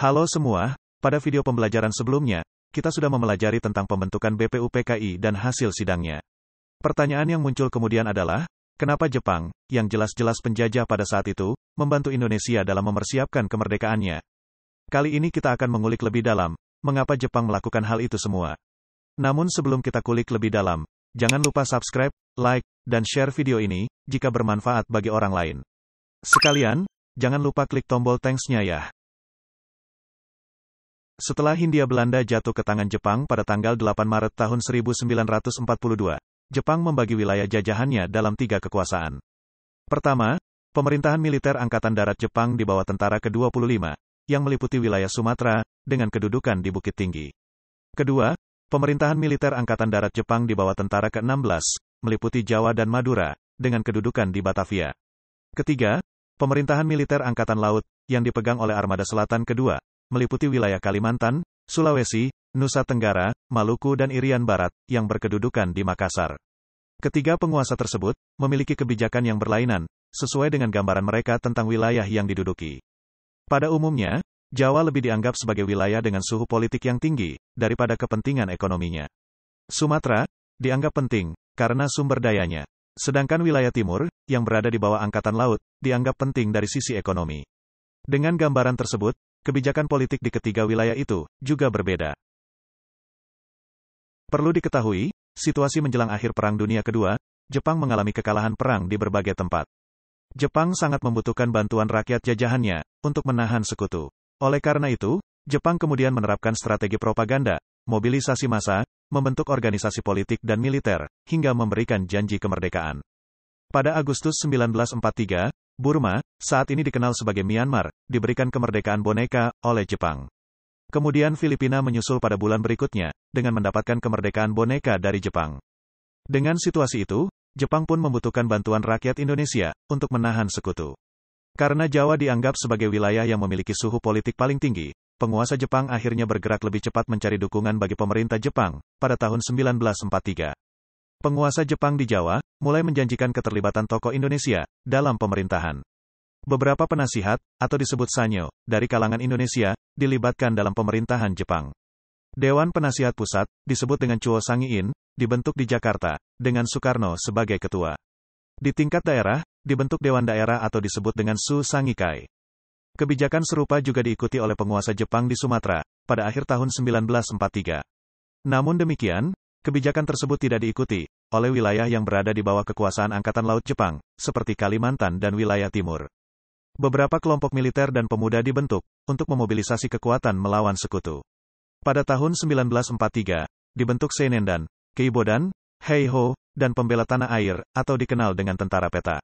Halo semua, pada video pembelajaran sebelumnya, kita sudah mempelajari tentang pembentukan BPUPKI dan hasil sidangnya. Pertanyaan yang muncul kemudian adalah, kenapa Jepang, yang jelas-jelas penjajah pada saat itu, membantu Indonesia dalam mempersiapkan kemerdekaannya? Kali ini kita akan mengulik lebih dalam, mengapa Jepang melakukan hal itu semua. Namun sebelum kita kulik lebih dalam, jangan lupa subscribe, like, dan share video ini, jika bermanfaat bagi orang lain. Sekalian, jangan lupa klik tombol thanks-nya ya. Setelah Hindia Belanda jatuh ke tangan Jepang pada tanggal 8 Maret tahun 1942, Jepang membagi wilayah jajahannya dalam tiga kekuasaan. Pertama, pemerintahan militer Angkatan Darat Jepang di bawah tentara ke-25, yang meliputi wilayah Sumatera, dengan kedudukan di Bukit Tinggi. Kedua, pemerintahan militer Angkatan Darat Jepang di bawah tentara ke-16, meliputi Jawa dan Madura, dengan kedudukan di Batavia. Ketiga, pemerintahan militer Angkatan Laut, yang dipegang oleh Armada Selatan kedua, meliputi wilayah Kalimantan, Sulawesi, Nusa Tenggara, Maluku dan Irian Barat, yang berkedudukan di Makassar. Ketiga penguasa tersebut, memiliki kebijakan yang berlainan, sesuai dengan gambaran mereka tentang wilayah yang diduduki. Pada umumnya, Jawa lebih dianggap sebagai wilayah dengan suhu politik yang tinggi, daripada kepentingan ekonominya. Sumatera, dianggap penting, karena sumber dayanya. Sedangkan wilayah timur, yang berada di bawah angkatan laut, dianggap penting dari sisi ekonomi. Dengan gambaran tersebut, kebijakan politik di ketiga wilayah itu juga berbeda. Perlu diketahui, situasi menjelang akhir Perang Dunia Kedua, Jepang mengalami kekalahan perang di berbagai tempat. Jepang sangat membutuhkan bantuan rakyat jajahannya untuk menahan sekutu. Oleh karena itu, Jepang kemudian menerapkan strategi propaganda, mobilisasi massa, membentuk organisasi politik dan militer, hingga memberikan janji kemerdekaan. Pada Agustus 1943, Burma, saat ini dikenal sebagai Myanmar, diberikan kemerdekaan boneka oleh Jepang. Kemudian Filipina menyusul pada bulan berikutnya, dengan mendapatkan kemerdekaan boneka dari Jepang. Dengan situasi itu, Jepang pun membutuhkan bantuan rakyat Indonesia untuk menahan sekutu. Karena Jawa dianggap sebagai wilayah yang memiliki suhu politik paling tinggi, penguasa Jepang akhirnya bergerak lebih cepat mencari dukungan bagi pemerintah Jepang pada tahun 1943. Penguasa Jepang di Jawa mulai menjanjikan keterlibatan tokoh Indonesia dalam pemerintahan. Beberapa penasihat, atau disebut sanyo, dari kalangan Indonesia, dilibatkan dalam pemerintahan Jepang. Dewan Penasihat Pusat, disebut dengan Chuo Sangiin, dibentuk di Jakarta, dengan Soekarno sebagai ketua. Di tingkat daerah, dibentuk Dewan Daerah atau disebut dengan Su Sangikai. Kebijakan serupa juga diikuti oleh penguasa Jepang di Sumatera, pada akhir tahun 1943. Namun demikian, Kebijakan tersebut tidak diikuti oleh wilayah yang berada di bawah kekuasaan Angkatan Laut Jepang, seperti Kalimantan dan wilayah timur. Beberapa kelompok militer dan pemuda dibentuk untuk memobilisasi kekuatan melawan sekutu. Pada tahun 1943, dibentuk Seinendan, Keibodan, Heiho, dan Pembela Tanah Air, atau dikenal dengan Tentara Peta.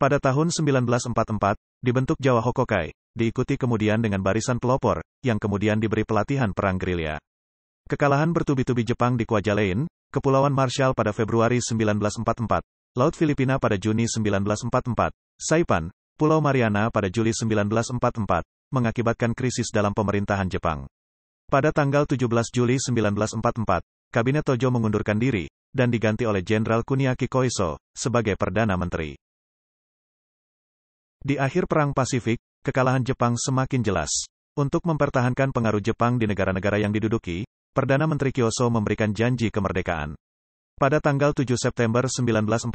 Pada tahun 1944, dibentuk Jawa Hokokai, diikuti kemudian dengan barisan pelopor, yang kemudian diberi pelatihan perang gerilya. Kekalahan bertubi-tubi Jepang di Kwajalein, Kepulauan Marshall pada Februari 1944, Laut Filipina pada Juni 1944, Saipan, Pulau Mariana pada Juli 1944, mengakibatkan krisis dalam pemerintahan Jepang. Pada tanggal 17 Juli 1944, Kabinet Tojo mengundurkan diri, dan diganti oleh Jenderal Kuniaki Koiso, sebagai Perdana Menteri. Di akhir Perang Pasifik, kekalahan Jepang semakin jelas. Untuk mempertahankan pengaruh Jepang di negara-negara yang diduduki, Perdana Menteri Kyoso memberikan janji kemerdekaan. Pada tanggal 7 September 1944,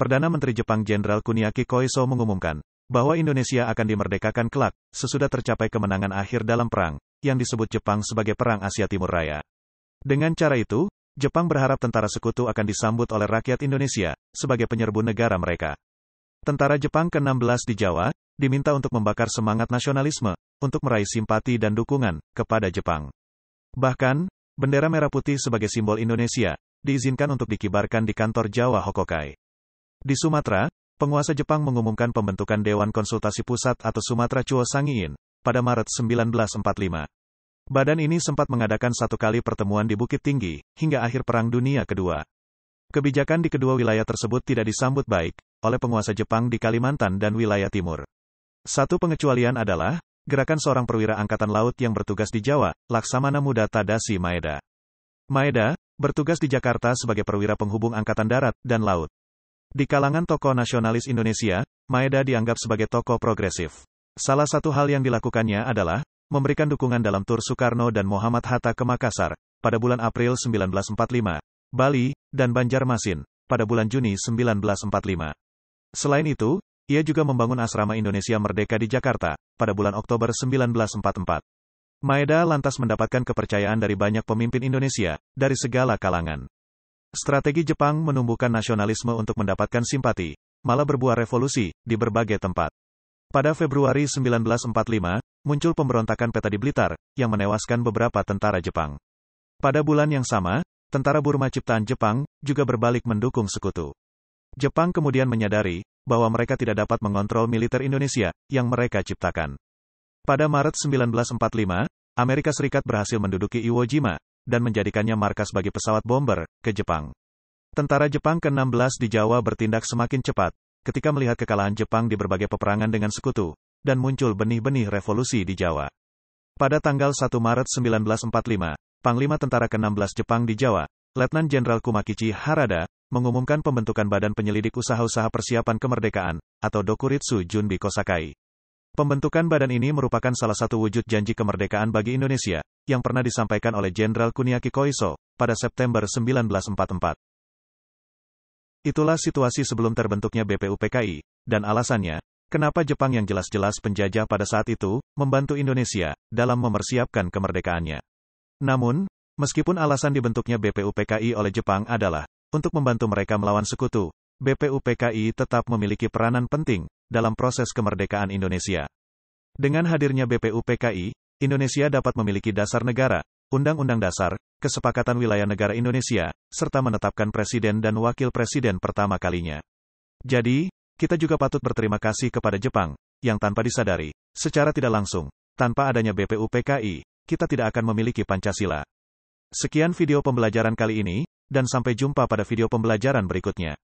Perdana Menteri Jepang Jenderal Kuniaki Koiso mengumumkan bahwa Indonesia akan dimerdekakan kelak sesudah tercapai kemenangan akhir dalam perang yang disebut Jepang sebagai Perang Asia Timur Raya. Dengan cara itu, Jepang berharap tentara sekutu akan disambut oleh rakyat Indonesia sebagai penyerbu negara mereka. Tentara Jepang ke-16 di Jawa diminta untuk membakar semangat nasionalisme untuk meraih simpati dan dukungan kepada Jepang. Bahkan, bendera merah putih sebagai simbol Indonesia, diizinkan untuk dikibarkan di kantor Jawa Hokokai. Di Sumatera, penguasa Jepang mengumumkan pembentukan Dewan Konsultasi Pusat atau Sumatera Chuo Sangiin, pada Maret 1945. Badan ini sempat mengadakan satu kali pertemuan di Bukit Tinggi, hingga akhir Perang Dunia Kedua. Kebijakan di kedua wilayah tersebut tidak disambut baik, oleh penguasa Jepang di Kalimantan dan wilayah timur. Satu pengecualian adalah, Gerakan seorang perwira angkatan laut yang bertugas di Jawa, Laksamana Muda Tadasi Maeda. Maeda, bertugas di Jakarta sebagai perwira penghubung angkatan darat dan laut. Di kalangan tokoh nasionalis Indonesia, Maeda dianggap sebagai tokoh progresif. Salah satu hal yang dilakukannya adalah memberikan dukungan dalam tur Soekarno dan Muhammad Hatta ke Makassar pada bulan April 1945, Bali, dan Banjarmasin pada bulan Juni 1945. Selain itu, ia juga membangun asrama Indonesia Merdeka di Jakarta, pada bulan Oktober 1944. Maeda lantas mendapatkan kepercayaan dari banyak pemimpin Indonesia, dari segala kalangan. Strategi Jepang menumbuhkan nasionalisme untuk mendapatkan simpati, malah berbuah revolusi, di berbagai tempat. Pada Februari 1945, muncul pemberontakan peta di Blitar, yang menewaskan beberapa tentara Jepang. Pada bulan yang sama, tentara Burma ciptaan Jepang, juga berbalik mendukung sekutu. Jepang kemudian menyadari, bahwa mereka tidak dapat mengontrol militer Indonesia, yang mereka ciptakan. Pada Maret 1945, Amerika Serikat berhasil menduduki Iwo Jima, dan menjadikannya markas bagi pesawat bomber, ke Jepang. Tentara Jepang ke-16 di Jawa bertindak semakin cepat, ketika melihat kekalahan Jepang di berbagai peperangan dengan sekutu, dan muncul benih-benih revolusi di Jawa. Pada tanggal 1 Maret 1945, Panglima Tentara ke-16 Jepang di Jawa, Letnan Jenderal Kumakichi Harada, mengumumkan pembentukan Badan Penyelidik Usaha-Usaha Persiapan Kemerdekaan, atau Dokuritsu Junbi Kosakai. Pembentukan badan ini merupakan salah satu wujud janji kemerdekaan bagi Indonesia, yang pernah disampaikan oleh Jenderal Kuniaki Koiso, pada September 1944. Itulah situasi sebelum terbentuknya BPUPKI, dan alasannya, kenapa Jepang yang jelas-jelas penjajah pada saat itu, membantu Indonesia, dalam mempersiapkan kemerdekaannya. Namun, meskipun alasan dibentuknya BPUPKI oleh Jepang adalah, untuk membantu mereka melawan sekutu, BPUPKI tetap memiliki peranan penting dalam proses kemerdekaan Indonesia. Dengan hadirnya BPUPKI, Indonesia dapat memiliki dasar negara, undang-undang dasar, kesepakatan wilayah negara Indonesia, serta menetapkan presiden dan wakil presiden pertama kalinya. Jadi, kita juga patut berterima kasih kepada Jepang, yang tanpa disadari, secara tidak langsung, tanpa adanya BPUPKI, kita tidak akan memiliki Pancasila. Sekian video pembelajaran kali ini, dan sampai jumpa pada video pembelajaran berikutnya.